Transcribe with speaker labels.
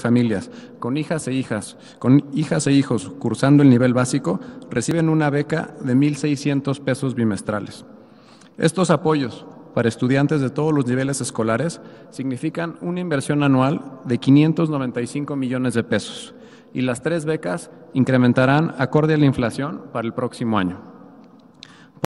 Speaker 1: familias, con hijas e hijas, con hijas e hijos cursando el nivel básico, reciben una beca de 1.600 pesos bimestrales. Estos apoyos para estudiantes de todos los niveles escolares significan una inversión anual de 595 millones de pesos y las tres becas incrementarán acorde a la inflación para el próximo año.